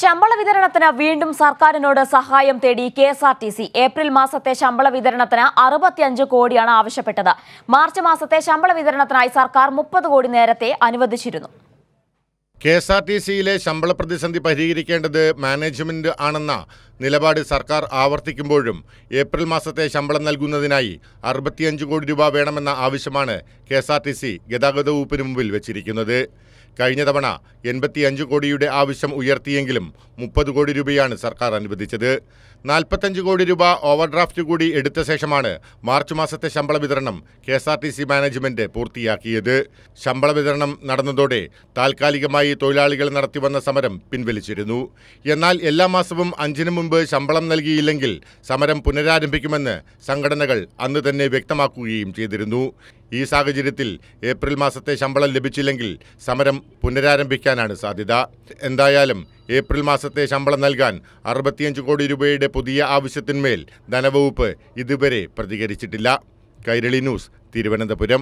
ശമ്പള വിതരണത്തിന് വീണ്ടും സർക്കാരിനോട് സഹായം തേടി K S R T C April മാസത്തെ ശമ്പള വിതരണത്തിന് അറുപത്തിയഞ്ച് കോടിയാണ് ആവശ്യപ്പെട്ടത് മാർച്ച് മാസത്തെ ശമ്പള വിതരണത്തിനായി സർക്കാർ മുപ്പത് കോടി നേരത്തെ അനുവദിച്ചിരുന്നു കെ എസ് ആർ ടി സിയിലെ ശമ്പള പ്രതിസന്ധി പരിഹരിക്കേണ്ടത് മാനേജ്മെന്റ് ആണെന്ന നിലപാട് സർക്കാർ ആവർത്തിക്കുമ്പോഴും ഏപ്രിൽ മാസത്തെ ശമ്പളം നൽകുന്നതിനായി അറുപത്തിയഞ്ച് കോടി രൂപ വേണമെന്ന ആവശ്യമാണ് K S R T C ഗതാഗത വകുപ്പിന് മുമ്പിൽ വെച്ചിരിക്കുന്നത് കഴിഞ്ഞ തവണ എൺപത്തിയഞ്ച് കോടിയുടെ ആവശ്യം ഉയർത്തിയെങ്കിലും മുപ്പത് കോടി രൂപയാണ് സർക്കാർ അനുവദിച്ചത് നാൽപ്പത്തഞ്ച് കോടി രൂപ ഓവർഡ്രാഫ്റ്റ് കൂടി എടുത്ത ശേഷമാണ് മാർച്ച് മാസത്തെ ശമ്പള വിതരണം K S R T C management പൂർത്തിയാക്കിയത് ശമ്പള വിതരണം നടന്നതോടെ താൽക്കാലികമായി തൊഴിലാളികൾ നടത്തിവന്ന സമരം പിൻവലിച്ചിരുന്നു എന്നാൽ എല്ലാ മാസവും അഞ്ചിനു മുമ്പ് മുമ്പ് ശമ്പളം നൽകിയില്ലെങ്കിൽ സമരം പുനരാരംഭിക്കുമെന്ന് സംഘടനകൾ അന്ന് തന്നെ വ്യക്തമാക്കുകയും ചെയ്തിരുന്നു ഈ സാഹചര്യത്തിൽ ഏപ്രിൽ മാസത്തെ ശമ്പളം ലഭിച്ചില്ലെങ്കിൽ സമരം പുനരാരംഭിക്കാനാണ് സാധ്യത എന്തായാലും ഏപ്രിൽ മാസത്തെ ശമ്പളം നൽകാൻ അറുപത്തിയഞ്ച് കോടി രൂപയുടെ പുതിയ ആവശ്യത്തിന്മേൽ ധനവകുപ്പ് ഇതുവരെ പ്രതികരിച്ചിട്ടില്ല കൈരളി ന്യൂസ് തിരുവനന്തപുരം